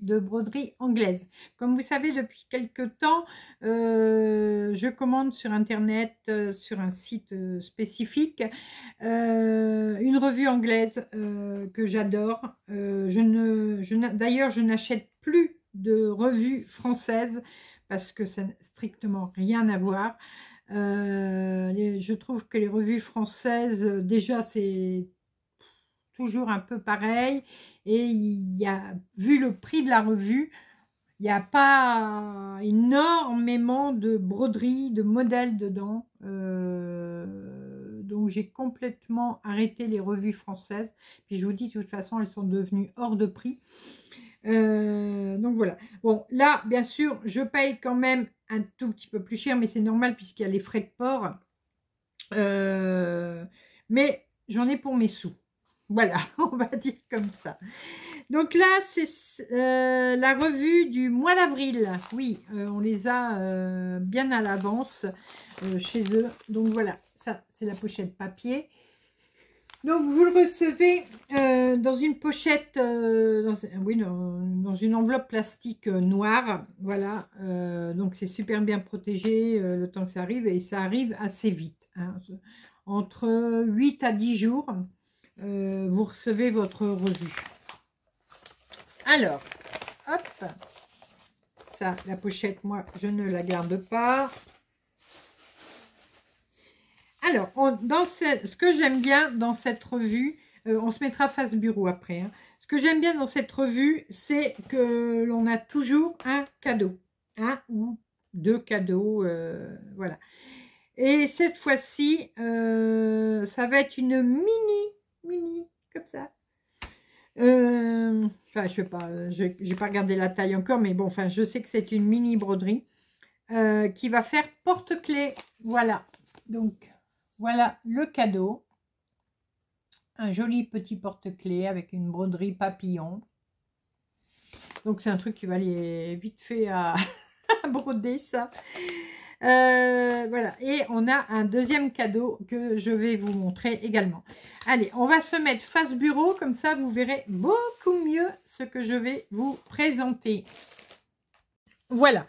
de broderie anglaise. Comme vous savez, depuis quelques temps, euh, je commande sur Internet, euh, sur un site euh, spécifique, une revue anglaise que j'adore. je ne, D'ailleurs, je n'achète plus de revues françaises parce que ça n'a strictement rien à voir. je trouve que les revues françaises, déjà, c'est toujours un peu pareil. Et il y a, vu le prix de la revue, il n'y a pas énormément de broderies, de modèles dedans. Euh, donc j'ai complètement arrêté les revues françaises. Puis je vous dis, de toute façon, elles sont devenues hors de prix. Euh, donc voilà. Bon, là, bien sûr, je paye quand même un tout petit peu plus cher, mais c'est normal puisqu'il y a les frais de port. Euh, mais j'en ai pour mes sous. Voilà, on va dire comme ça. Donc là, c'est euh, la revue du mois d'avril. Oui, euh, on les a euh, bien à l'avance chez eux. Donc voilà, ça, c'est la pochette papier. Donc vous le recevez dans une pochette, dans, oui, dans, une enveloppe plastique noire. Voilà, donc c'est super bien protégé le temps que ça arrive. Et ça arrive assez vite, hein, entre 8 à 10 jours. Euh, vous recevez votre revue. Alors, hop, ça, la pochette, moi, je ne la garde pas. Alors, dans ce, ce que j'aime bien dans cette revue, euh, on se mettra face bureau après. Hein. Ce que j'aime bien dans cette revue, c'est que l'on a toujours un cadeau. Un ou deux cadeaux, euh, voilà. Et cette fois-ci, ça va être une mini mini, comme ça. Euh, enfin, je sais pas, je n'ai pas regardé la taille encore, mais bon, enfin, je sais que c'est une mini broderie euh, qui va faire porte-clés. Voilà, donc, voilà le cadeau. Un joli petit porte-clés avec une broderie papillon. Donc, c'est un truc qui va aller vite fait à broder, ça. Euh, voilà, et on a un deuxième cadeau que je vais vous montrer également. Allez, on va se mettre face bureau, comme ça vous verrez beaucoup mieux ce que je vais vous présenter. Voilà,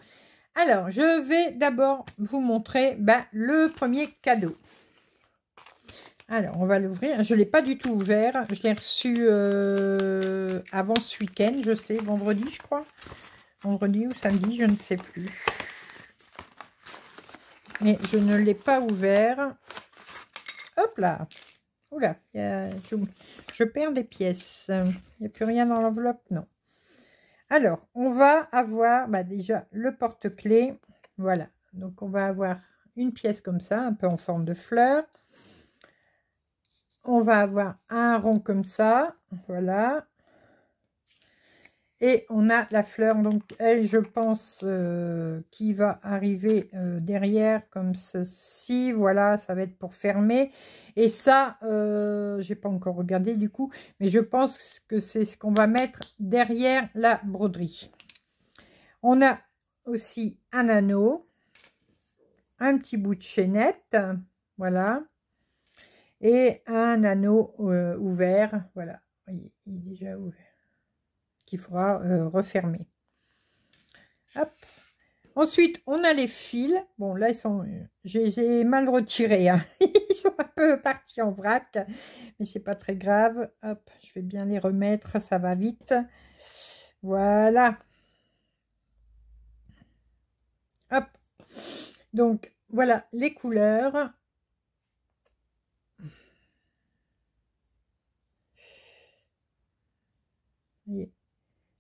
alors je vais d'abord vous montrer ben, le premier cadeau. Alors, on va l'ouvrir. Je ne l'ai pas du tout ouvert. Je l'ai reçu euh, avant ce week-end, je sais, vendredi, je crois. Vendredi ou samedi, je ne sais plus je ne l'ai pas ouvert. Hop là Oula, je, perds des pièces. Il n'y a plus rien dans l'enveloppe, non. Alors, on va avoir bah, déjà le porte-clés. Voilà, donc on va avoir une pièce comme ça, un peu en forme de fleur. On va avoir un rond comme ça, voilà. Et on a la fleur, donc elle, je pense, euh, qui va arriver euh, derrière comme ceci. Voilà, ça va être pour fermer. Et ça, euh, j'ai pas encore regardé du coup, mais je pense que c'est ce qu'on va mettre derrière la broderie. On a aussi un anneau, un petit bout de chaînette, voilà, et un anneau ouvert, voilà, il est déjà ouvert qu'il faudra euh, refermer. Hop. Ensuite, on a les fils. Bon, là, ils sont, euh, j'ai mal retiré. Hein. Ils sont un peu partis en vrac, mais c'est pas très grave. Hop, je vais bien les remettre, ça va vite. Voilà. Hop. Donc, voilà les couleurs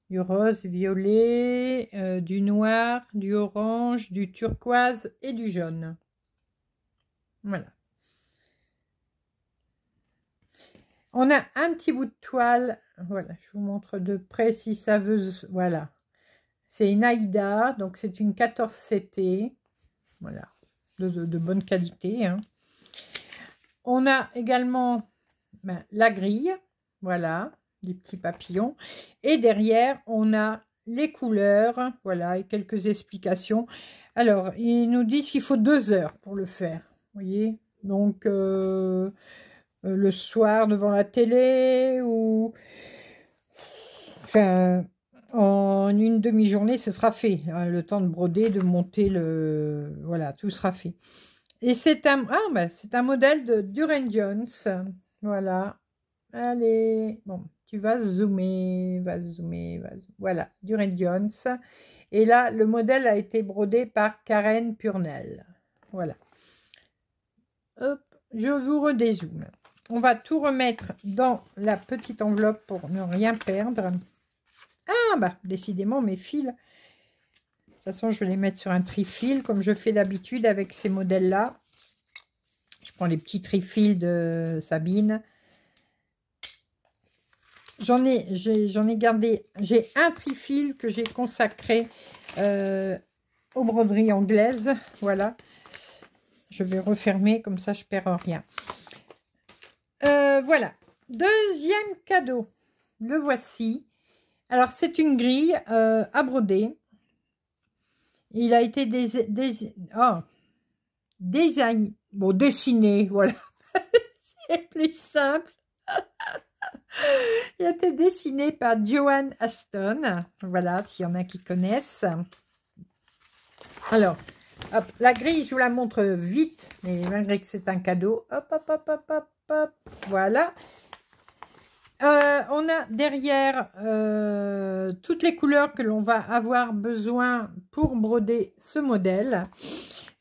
du rose violet, euh, du noir, du orange, du turquoise et du jaune. Voilà. On a un petit bout de toile. Voilà, je vous montre de près si ça veut. Voilà. C'est une Aïda, donc c'est une 14 CT. Voilà, de, bonne qualité. Hein. On a également ben, la grille. Voilà petits papillons. Et derrière, on a les couleurs, voilà, et quelques explications. Alors, ils nous disent qu'il faut deux heures pour le faire, voyez Donc, euh, euh, le soir devant la télé ou... en une demi-journée, ce sera fait. Hein, le temps de broder, de monter le... Voilà, tout sera fait. Et c'est un... Ah, ben, c'est un modèle de Duran Jones. Voilà. Allez, bon tu vas zoomer, vas zoomer, vas zoomer. Voilà, Duran Jones. Et là, le modèle a été brodé par Karen Purnell. Voilà. Hop, je vous redézoome. On va tout remettre dans la petite enveloppe pour ne rien perdre. Ah, bah, décidément, mes fils. De toute façon, je vais les mettre sur un trifil, comme je fais d'habitude avec ces modèles-là. Je prends les petits trifils de Sabine J'en ai, j'en ai, gardé, j'ai un trifil que j'ai consacré euh, aux broderies anglaises. Voilà. Je vais refermer, comme ça je perds rien. Euh, voilà. Deuxième cadeau. Le voici. Alors, c'est une grille euh, à broder. Il a été des, oh, bon, dessiné, voilà. c'est plus simple. Il a été dessiné par Joanne Aston. Voilà, s'il y en a qui connaissent. Alors, la grille, je vous la montre vite, mais malgré que c'est un cadeau. Hop, hop, hop, hop, hop, hop. Voilà. Euh, on a derrière euh, toutes les couleurs que l'on va avoir besoin pour broder ce modèle.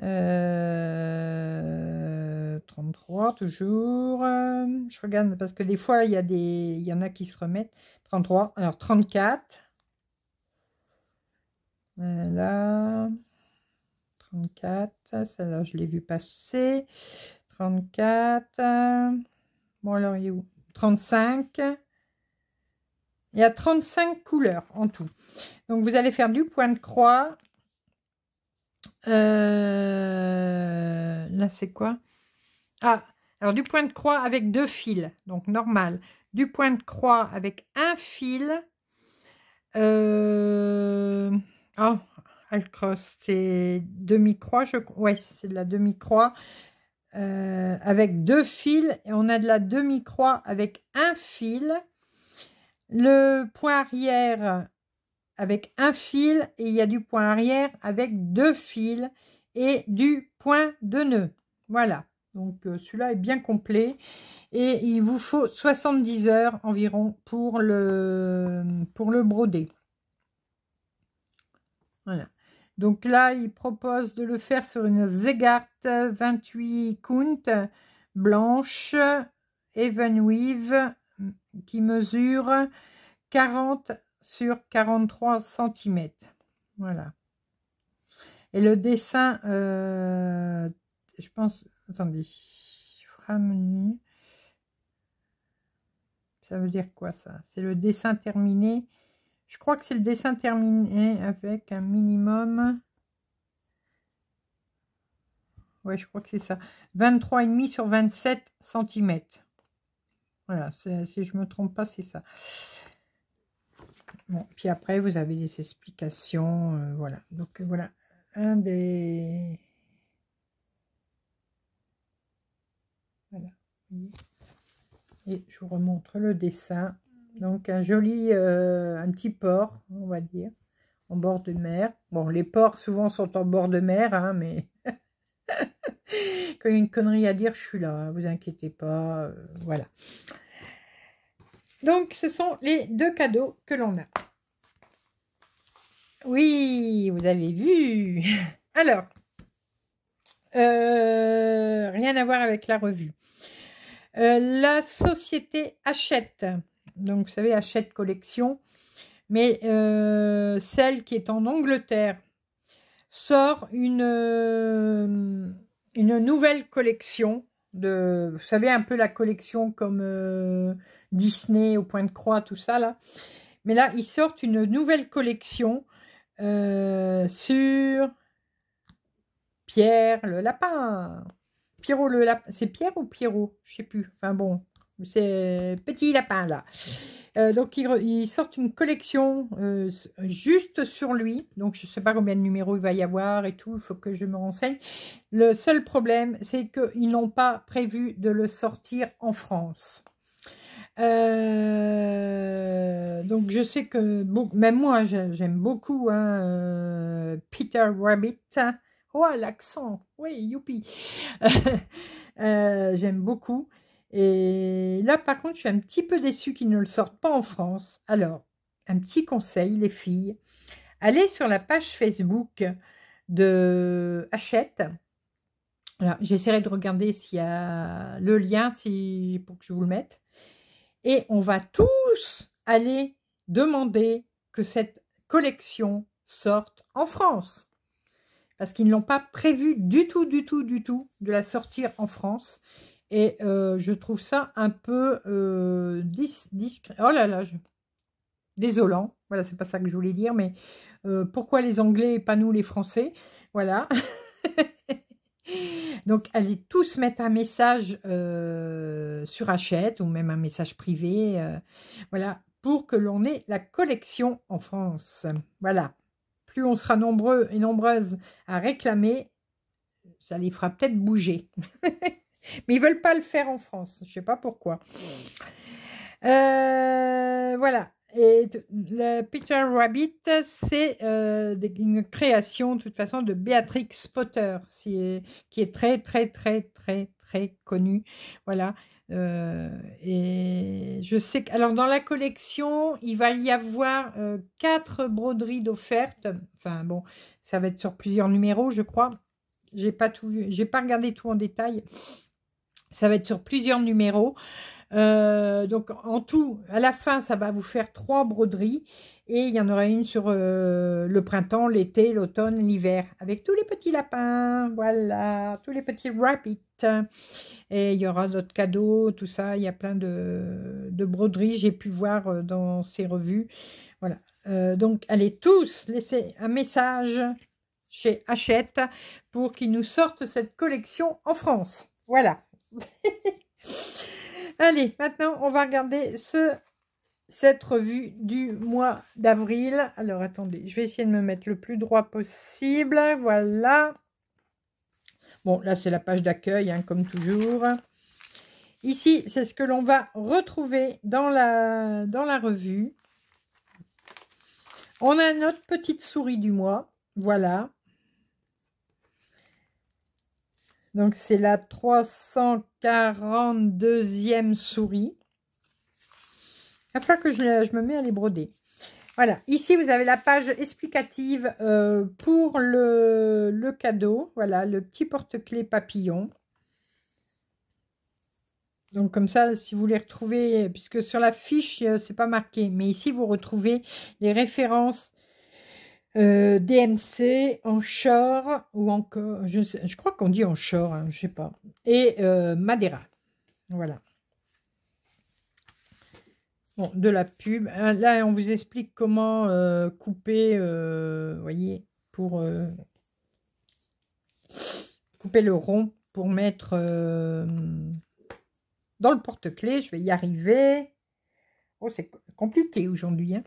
33 euh, toujours. Euh, je regarde parce que des fois, il y, a des, il y en a qui se remettent. 33. Alors 34. Voilà. 34. Celle-là, je l'ai vu passer. 34. Euh, bon, alors, 35. Il y a 35 couleurs en tout. Donc, vous allez faire du point de croix euh, là, c'est quoi Ah, alors du point de croix avec deux fils, donc normal. Du point de croix avec un fil. Euh, oh, Alcross, c'est demi-croix, je ouais, c'est de la demi-croix. Euh, avec deux fils, et on a de la demi-croix avec un fil. Le point arrière, avec un fil et il y a du point arrière avec deux fils et du point de nœud. Voilà, donc euh, cela est bien complet et il vous faut 70 heures environ pour le, pour le broder. Voilà. Donc là, il propose de le faire sur une Zegart 28 count blanche Evenweave qui mesure 40 sur 43 cm. Voilà. Et le dessin, euh, je pense, attendez, ça veut dire quoi ça C'est le dessin terminé. Je crois que c'est le dessin terminé avec un minimum. Ouais, je crois que c'est ça. 23,5 sur 27 cm. Voilà, si je me trompe pas, c'est ça. Bon, puis après, vous avez des explications, euh, voilà. Donc, euh, voilà, un des... Voilà. Et je vous remontre le dessin. Donc, un joli, euh, un petit port, on va dire, en bord de mer. Bon, les ports, souvent, sont en bord de mer, hein, mais... Quand il y a une connerie à dire, je suis là, hein, vous inquiétez pas, Voilà. Donc, ce sont les deux cadeaux que l'on a. Oui, vous avez vu. Alors, euh, rien à voir avec la revue. Euh, la société achète donc vous savez achète Collection, mais euh, celle qui est en Angleterre, sort une, une nouvelle collection vous savez, un peu la collection comme euh, Disney au point de croix, tout ça là. Mais là, ils sortent une nouvelle collection euh, sur Pierre le lapin. Pierrot le lapin. C'est Pierre ou Pierrot Je sais plus. Enfin bon, c'est Petit Lapin, là. Euh, donc, ils, il sortent une collection euh, juste sur lui. Donc, je ne sais pas combien de numéros il va y avoir et tout. Il faut que je me renseigne. Le seul problème, c'est qu'ils n'ont pas prévu de le sortir en France. Euh, donc, je sais que même moi, j'aime beaucoup hein, Peter Rabbit. Hein. Oh, l'accent Oui, youpi J'aime beaucoup. Et là, par contre, je suis un petit peu déçue qu'ils ne le sortent pas en France. Alors, un petit conseil, les filles. Allez sur la page Facebook de Hachette. j'essaierai de regarder s'il y a le lien si, pour que je vous le mette. Et on va tous aller demander que cette collection sorte en France. Parce qu'ils ne l'ont pas prévu du tout, du tout, du tout de la sortir en France. Et euh, je trouve ça un peu euh, discret. Oh là là, désolant. Voilà, c'est pas ça que je voulais dire, mais euh, pourquoi les Anglais et pas nous les Français Voilà. Donc, allez tous mettre un message sur Hachette ou même un message privé. voilà, pour que l'on ait la collection en France. Voilà. Plus on sera nombreux et nombreuses à réclamer, ça les fera peut-être bouger. Mais ils veulent pas le faire en France. Je sais pas pourquoi. Euh, voilà. Et le Peter Rabbit, c'est euh, une création, de toute façon, de Béatrix Potter, qui est très, très, très, très, très connue. Voilà. Euh, et je sais que, alors dans la collection, il va y avoir quatre broderies d'offertes. Enfin bon, ça va être sur plusieurs numéros, je crois. J'ai pas tout, j'ai pas regardé tout en détail. Ça va être sur plusieurs numéros. Euh, donc en tout, à la fin, ça va vous faire trois broderies. Et il y en aura une sur euh, le printemps, l'été, l'automne, l'hiver, avec tous les petits lapins, voilà, tous les petits rabbits. Et il y aura d'autres cadeaux, tout ça. Il y a plein de, broderies, j'ai pu voir euh, dans ces revues. Voilà. donc, allez tous laisser un message chez Hachette pour qu'ils nous sortent cette collection en France. Voilà. Allez, maintenant, on va regarder ce, cette revue du mois d'avril. Alors, attendez, je vais essayer de me mettre le plus droit possible. Voilà. Bon, là, c'est la page d'accueil, hein, comme toujours. Ici, c'est ce que l'on va retrouver dans la, dans la revue. On a notre petite souris du mois. Voilà. Donc c'est la 342e souris. Après que je, me mets à les broder. Voilà, ici vous avez la page explicative euh, pour le, le, cadeau. Voilà, le petit porte-clés papillon. Donc comme ça, si vous les retrouvez, puisque sur la fiche, euh, c'est pas marqué, mais ici vous retrouvez les références euh, DMC en chor ou encore, je, crois qu'on dit en hein, je sais pas, et euh, Madeira. Voilà. Bon, de la pub. Euh, là, on vous explique comment couper, vous voyez, pour couper le rond pour mettre dans le porte-clés. Je vais y arriver. Oh, c'est compliqué aujourd'hui. Hein.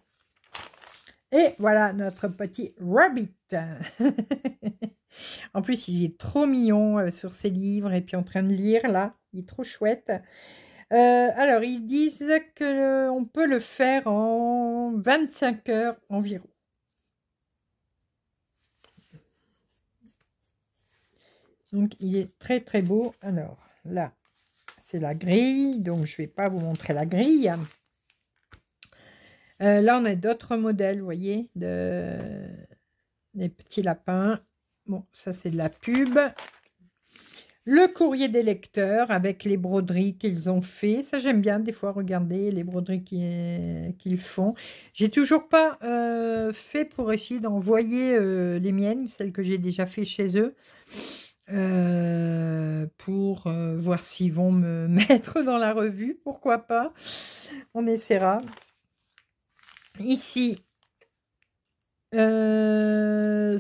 Et voilà notre petit rabbit. en plus, il est trop mignon euh, sur ses livres et puis en train de lire là. Il est trop chouette. Euh, alors, ils disent qu'on peut le faire en 25 heures environ. Donc, il est très, très beau. Alors, là, c'est la grille. Donc, je ne vais pas vous montrer la grille. Euh, là, on a d'autres modèles, vous voyez, des petits lapins. Bon, ça, c'est de la pub. Le courrier des lecteurs avec les broderies qu'ils ont fait. Ça, j'aime bien des fois regarder les broderies euh, qu'ils font. font. J'ai toujours pas euh, fait pour essayer d'envoyer les miennes, celles que j'ai déjà fait chez eux. pour voir s'ils vont me mettre dans la revue, pourquoi pas. On essaiera ici 55 euh,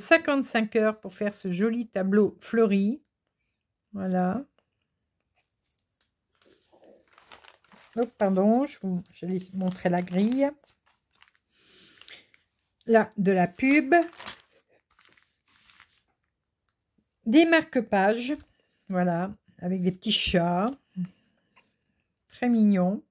heures pour faire ce joli tableau fleuri. Voilà. donc oh, pardon, je vais montrer la grille. Là, de la pub. Des marque-pages. Voilà, avec des petits chats. Très mignon.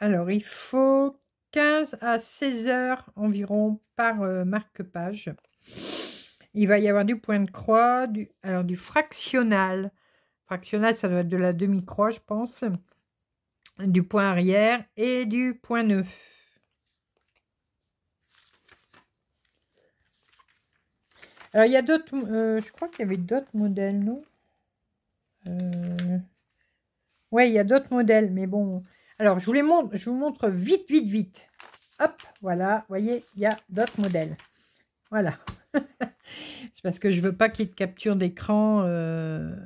Alors, il faut 15 à 16 heures environ par euh, marque-page. Il va y avoir du point de croix, du, alors du fractionnal. Fractionnal, ça doit être de la demi-croix, je pense. Du point arrière et du point neuf. Alors, il y a d'autres... Euh, je crois qu'il y avait d'autres modèles, non euh... Ouais, il y a d'autres modèles, mais bon, alors, je vous montre, je vous montre vite, vite, vite. Hop, voilà, voyez, il y a d'autres modèles. Voilà. C'est parce que je veux pas qu'il y de capture d'écran. Euh.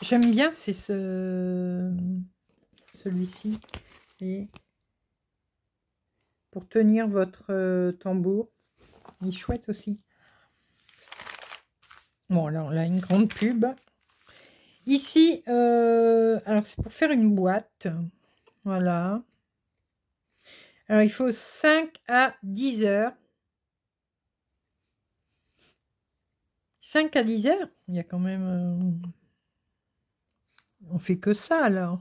J'aime bien, c'est ce... celui-ci. Et pour tenir votre euh, tambour. Il est chouette aussi. Bon, alors là, une grande pub. Ici, euh, alors c'est pour faire une boîte. Voilà. Alors, il faut 5 à 10 heures. 5 à 10 heures Il y a quand même... Euh, on fait que ça, alors.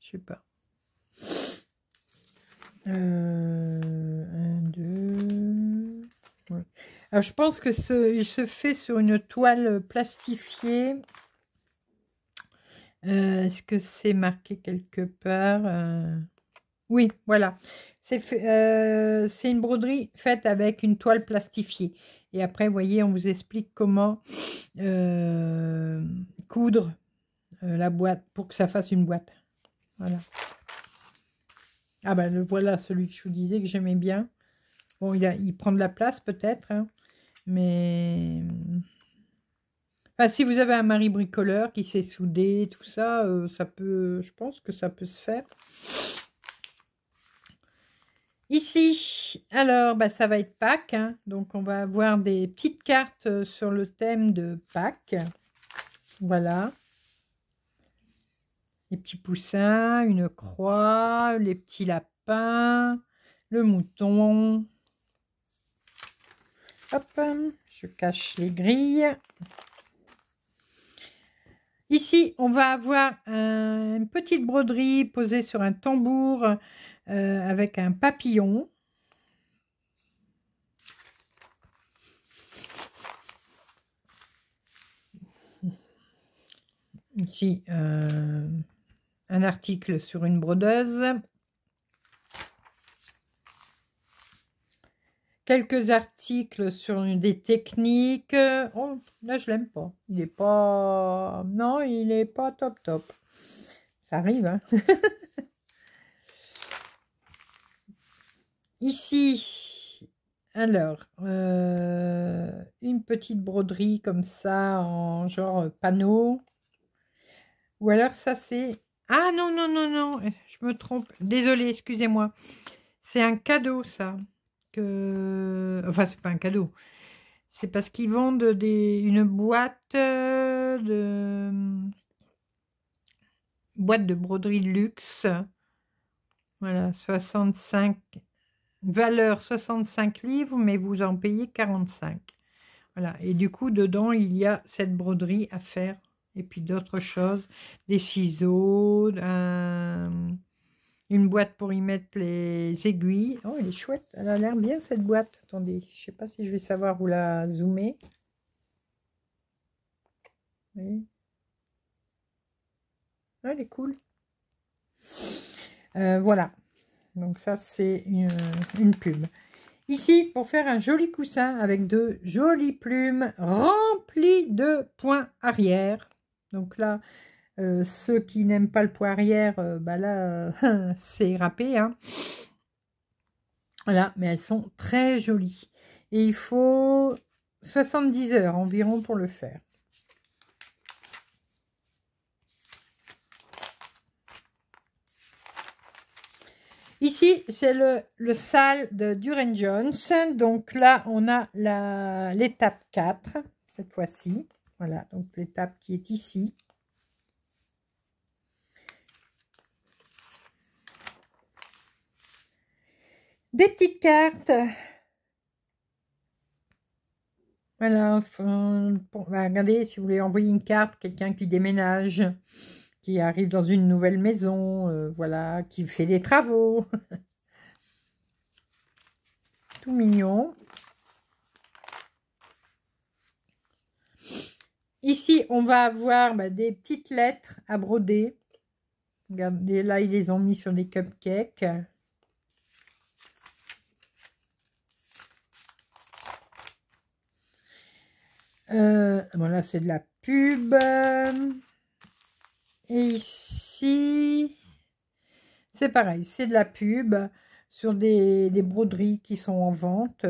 Je sais pas. 1, euh, 2... Alors, je pense que ce, il se fait sur une toile euh, plastifiée. Euh, est-ce que c'est marqué quelque part euh? Oui, voilà. C'est une broderie faite avec une toile plastifiée. Et après, vous voyez, on vous explique comment coudre la boîte pour que ça fasse une boîte. Voilà. Ah ben, le voilà, celui que je vous disais que j'aimais bien. Bon, il, il prend de la place peut-être. Hein. Mais. si vous avez un mari bricoleur qui s'est soudé tout ça, euh, ça peut. Je pense que ça peut se faire. Ici, alors, bah, ça va être Pâques. Hein. donc, on va avoir des petites cartes euh, sur le thème de Pâques. Voilà. Les petits poussins, une croix, les petits lapins, le mouton, je cache les grilles. Ici, on va avoir une petite broderie posée sur un tambour euh, avec un papillon. Ici, euh, un article sur une brodeuse. quelques articles sur des techniques. Oh, là, je l'aime pas. Il n'est pas... Non, il n'est pas top top. Ça arrive, hein. Ici, alors, euh, une petite broderie comme ça, en genre panneau. Ou alors, ça, c'est... Ah non, non, non, non, je me trompe. Désolée, excusez-moi. C'est un cadeau, ça que... Enfin, c'est pas un cadeau. C'est parce qu'ils vendent des, une boîte euh, de... Boîte de broderie de luxe. Voilà, 65... Valeur 65 livres, mais vous en payez 45. Voilà, et du coup, dedans, il y a cette broderie à faire. Et puis d'autres choses, des ciseaux, un une boîte pour y mettre les aiguilles. Oh, elle est chouette. Elle a l'air bien, cette boîte. Attendez, je ne sais pas si je vais savoir où la zoomer. Ah, elle est cool. Euh, voilà. Donc ça, c'est une, plume. Ici, pour faire un joli coussin avec de jolies plumes remplies de points arrière. Donc là, euh, ceux qui n'aiment pas le poids arrière euh, bah là, euh, c'est râpé. Hein. Voilà, mais elles sont très jolies. Et il faut 70 heures environ pour le faire. Ici, c'est le, le sale de Duran Jones. Donc là, on a l'étape 4, cette fois-ci. Voilà, donc l'étape qui est ici. des petites cartes. Voilà, bah, regardez, si vous voulez envoyer une carte, quelqu'un qui déménage, qui arrive dans une nouvelle maison, euh, voilà, qui fait des travaux. Tout mignon. Ici, on va avoir bah, des petites lettres à broder. Regardez, là, ils les ont mis sur des cupcakes. voilà, euh, c'est de la pub. Et ici, c'est pareil, c'est de la pub sur des, broderies qui sont en vente.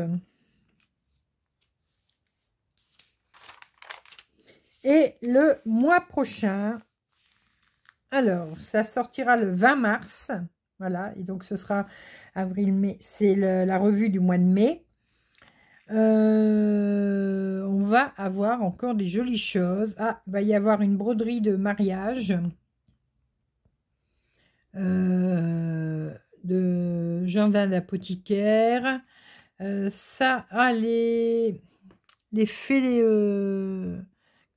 Et le mois prochain, alors, ça sortira le 20 mars. Voilà, et donc ce sera avril-mai. C'est la revue du mois de mai. Euh, va avoir encore des jolies choses. à ah, va y avoir une broderie de mariage euh, de jardin d'apothicaire. Euh, ça, ah, les, les fées, euh,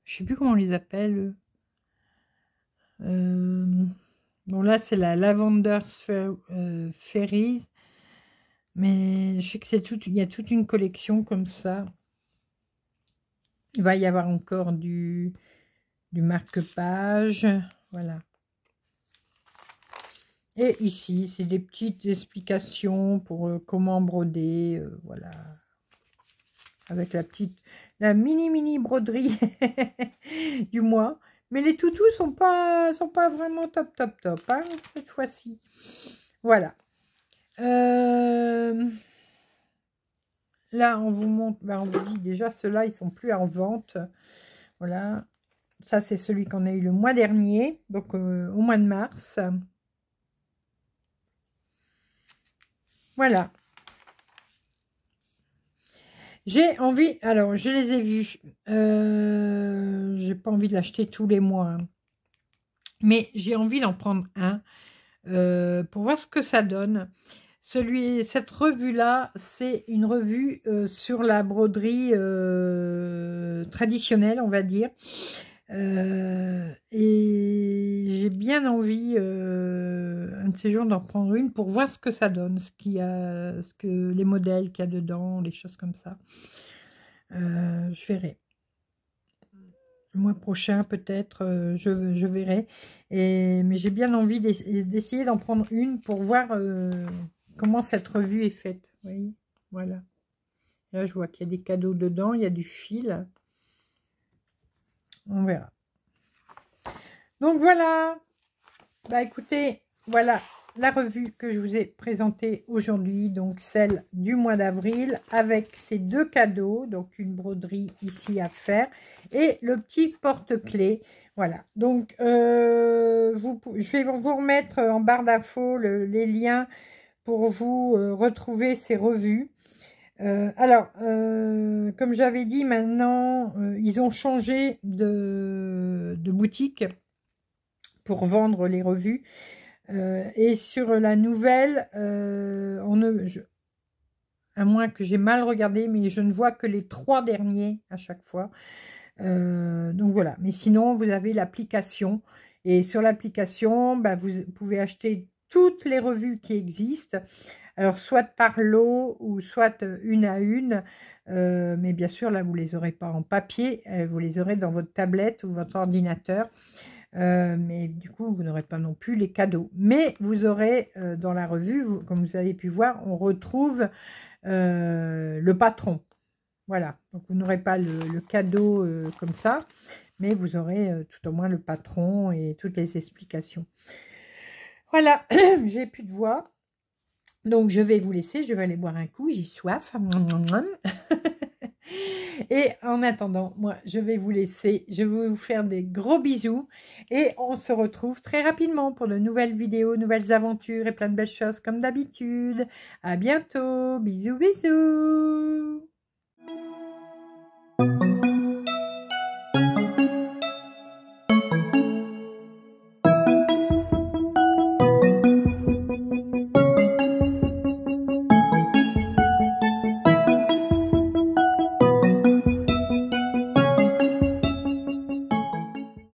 je sais plus comment on les appelle. bon, là, c'est la Lavender Fairies. Mais je sais que c'est tout, il y a toute une collection comme ça va y avoir encore du, du marque-page. Voilà. Et ici, c'est des petites explications pour euh, comment broder. Euh, voilà. Avec la petite, la mini mini broderie du mois. Mais les toutous sont pas, sont pas vraiment top top top hein, cette fois-ci. Voilà. Euh, Là, on vous montre, ben, on vous dit déjà, ceux-là, ils sont plus en vente. Voilà. Ça, c'est celui qu'on a eu le mois dernier, donc euh, au mois de mars. Voilà. J'ai envie, alors je les ai vus, euh, j'ai pas envie de l'acheter tous les mois, hein. mais j'ai envie d'en prendre un euh, pour voir ce que ça donne cette revue-là, c'est une revue euh, sur la broderie euh, traditionnelle, on va dire. Euh, et j'ai bien envie, un de ces jours, d'en prendre une pour voir ce que ça donne, ce qu'il a, ce que, les modèles qu'il y a dedans, les choses comme ça. je verrai. Le mois prochain, peut-être, je, verrai. Et, mais j'ai bien envie d'essayer d'en prendre une pour voir comment cette revue est faite. oui, Voilà. Là, je vois qu'il y a des cadeaux dedans, il y a du fil. On verra. Donc voilà. Bah écoutez, voilà la revue que je vous ai présentée aujourd'hui, donc celle du mois d'avril, avec ces deux cadeaux, donc une broderie ici à faire, et le petit porte-clés. Voilà, donc euh, vous, je vais vous remettre en barre d'infos les liens vous euh, retrouver ces revues. Euh, alors, euh, comme j'avais dit, maintenant, ils ont changé de, boutique pour vendre les revues. et sur la nouvelle, on ne, je, à moins que j'ai mal regardé, mais je ne vois que les trois derniers à chaque fois. donc voilà, mais sinon, vous avez l'application. Et sur l'application, bah, vous pouvez acheter toutes les revues qui existent, alors soit par lot ou soit euh, une à une, euh, mais bien sûr là vous les aurez pas en papier, euh, vous les aurez dans votre tablette ou votre ordinateur. mais du coup, vous n'aurez pas non plus les cadeaux. Mais vous aurez dans la revue, comme vous avez pu voir, on retrouve le patron. Voilà, donc vous n'aurez pas le cadeau comme ça, mais vous aurez tout au moins le patron et toutes les explications. Voilà, j'ai plus de voix. Donc, je vais vous laisser. Je vais aller boire un coup. J'ai soif. et en attendant, moi, je vais vous laisser. Je vais vous faire des gros bisous. Et on se retrouve très rapidement pour de nouvelles vidéos, nouvelles aventures et plein de belles choses comme d'habitude. À bientôt. Bisous, bisous.